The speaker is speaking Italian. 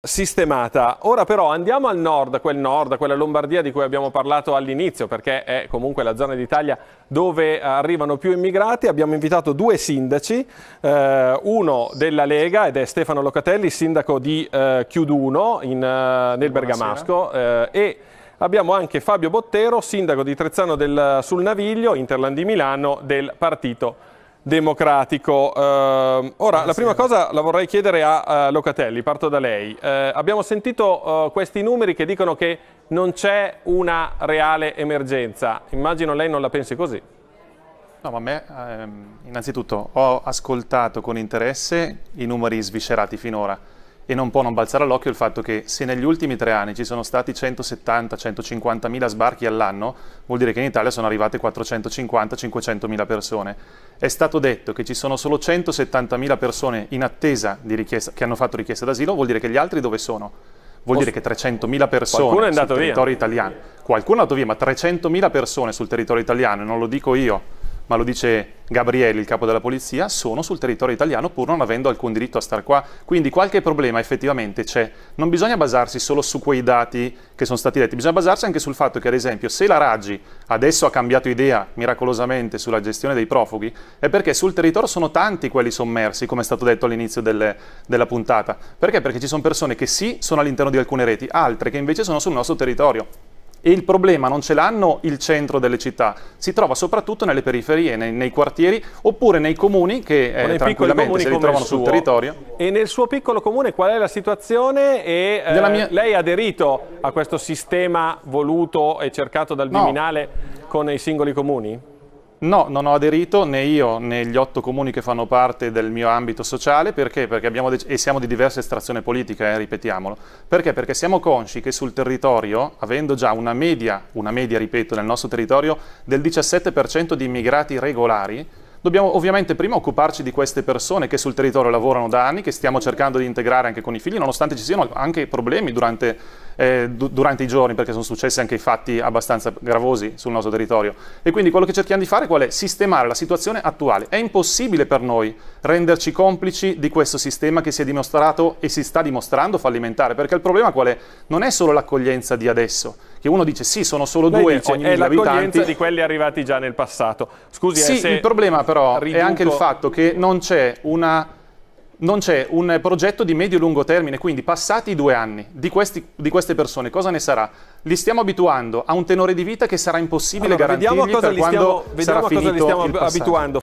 sistemata. Ora però andiamo al nord, quel nord, quella Lombardia di cui abbiamo parlato all'inizio, perché è comunque la zona d'Italia dove arrivano più immigrati. Abbiamo invitato due sindaci, eh, uno della Lega ed è Stefano Locatelli, sindaco di eh, Chiuduno in, eh, nel Buonasera. Bergamasco eh, e abbiamo anche Fabio Bottero, sindaco di Trezzano del, sul Naviglio, Interland di Milano del partito democratico. Eh, ora, la prima cosa la vorrei chiedere a uh, Locatelli, parto da lei. Eh, abbiamo sentito uh, questi numeri che dicono che non c'è una reale emergenza. Immagino lei non la pensi così. No, ma a me, ehm, innanzitutto, ho ascoltato con interesse i numeri sviscerati finora e non può non balzare all'occhio il fatto che se negli ultimi tre anni ci sono stati 170-150 mila sbarchi all'anno, vuol dire che in Italia sono arrivate 450-500 mila persone. È stato detto che ci sono solo 170 mila persone in attesa di richiesta, che hanno fatto richiesta d'asilo, vuol dire che gli altri dove sono? vuol dire che 300.000 persone sul territorio via. italiano, qualcuno è andato via, ma 300.000 persone sul territorio italiano, non lo dico io, ma lo dice Gabriele, il capo della polizia, sono sul territorio italiano pur non avendo alcun diritto a star qua. Quindi qualche problema effettivamente c'è. Non bisogna basarsi solo su quei dati che sono stati detti, bisogna basarsi anche sul fatto che, ad esempio, se la Raggi adesso ha cambiato idea miracolosamente sulla gestione dei profughi, è perché sul territorio sono tanti quelli sommersi, come è stato detto all'inizio del, della puntata. Perché? Perché ci sono persone che sì, sono all'interno di alcune reti, altre che invece sono sul nostro territorio. E il problema non ce l'hanno il centro delle città, si trova soprattutto nelle periferie, nei, nei quartieri oppure nei comuni che eh, nei tranquillamente si ritrovano sul territorio. E nel suo piccolo comune qual è la situazione? E, eh, mia... Lei ha aderito a questo sistema voluto e cercato dal Biminale no. con i singoli comuni? No, non ho aderito né io né gli otto comuni che fanno parte del mio ambito sociale, perché? Perché abbiamo e siamo di diversa estrazione politica, eh, ripetiamolo. Perché? Perché siamo consci che sul territorio, avendo già una media, una media ripeto, nel nostro territorio del 17% di immigrati regolari, Dobbiamo ovviamente prima occuparci di queste persone che sul territorio lavorano da anni, che stiamo cercando di integrare anche con i figli, nonostante ci siano anche problemi durante eh, durante i giorni, perché sono successi anche i fatti abbastanza gravosi sul nostro territorio. E quindi quello che cerchiamo di fare qual è? Sistemare la situazione attuale. È impossibile per noi renderci complici di questo sistema che si è dimostrato e si sta dimostrando fallimentare, perché il problema qual è? Non è solo l'accoglienza di adesso, che uno dice sì, sono solo Lei due dice, ogni è mille abitanti. di quelli arrivati già nel passato. Scusi, eh, sì, eh, il problema però riduco... è anche il fatto che non c'è una non c'è un progetto di medio-lungo termine, quindi passati i due anni di, questi, di, queste persone, cosa ne sarà? Li stiamo abituando a un tenore di vita che sarà impossibile allora, garantirgli vediamo a cosa per li stiamo, vediamo cosa li stiamo abituando.